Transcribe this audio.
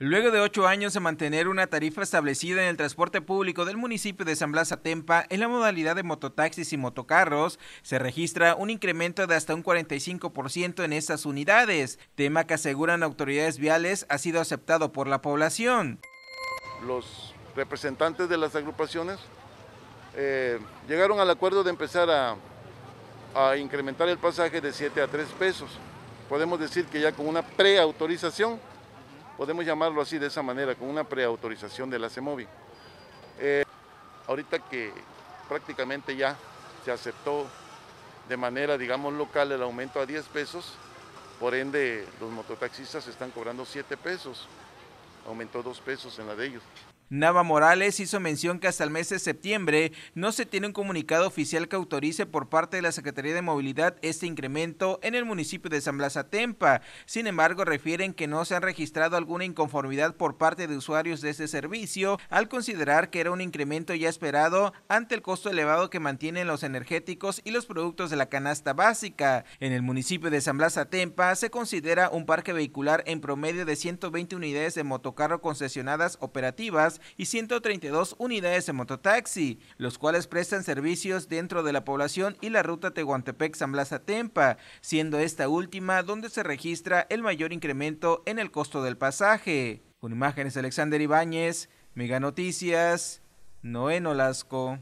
Luego de ocho años de mantener una tarifa establecida en el transporte público del municipio de San Blas Atempa en la modalidad de mototaxis y motocarros, se registra un incremento de hasta un 45% en estas unidades, tema que aseguran autoridades viales ha sido aceptado por la población. Los representantes de las agrupaciones eh, llegaron al acuerdo de empezar a, a incrementar el pasaje de 7 a 3 pesos. Podemos decir que ya con una preautorización podemos llamarlo así de esa manera, con una preautorización de la CEMOVI. Eh, ahorita que prácticamente ya se aceptó de manera, digamos, local el aumento a 10 pesos, por ende los mototaxistas están cobrando 7 pesos, aumentó 2 pesos en la de ellos. Nava Morales hizo mención que hasta el mes de septiembre no se tiene un comunicado oficial que autorice por parte de la Secretaría de Movilidad este incremento en el municipio de San Blas Atempa. Sin embargo, refieren que no se han registrado alguna inconformidad por parte de usuarios de este servicio al considerar que era un incremento ya esperado ante el costo elevado que mantienen los energéticos y los productos de la canasta básica. En el municipio de San Blas Atempa se considera un parque vehicular en promedio de 120 unidades de motocarro concesionadas operativas y 132 unidades de mototaxi, los cuales prestan servicios dentro de la población y la ruta Tehuantepec-San Blas-Atempa, siendo esta última donde se registra el mayor incremento en el costo del pasaje. Con imágenes de Alexander Ibáñez, Mega Noticias, Noé Olasco.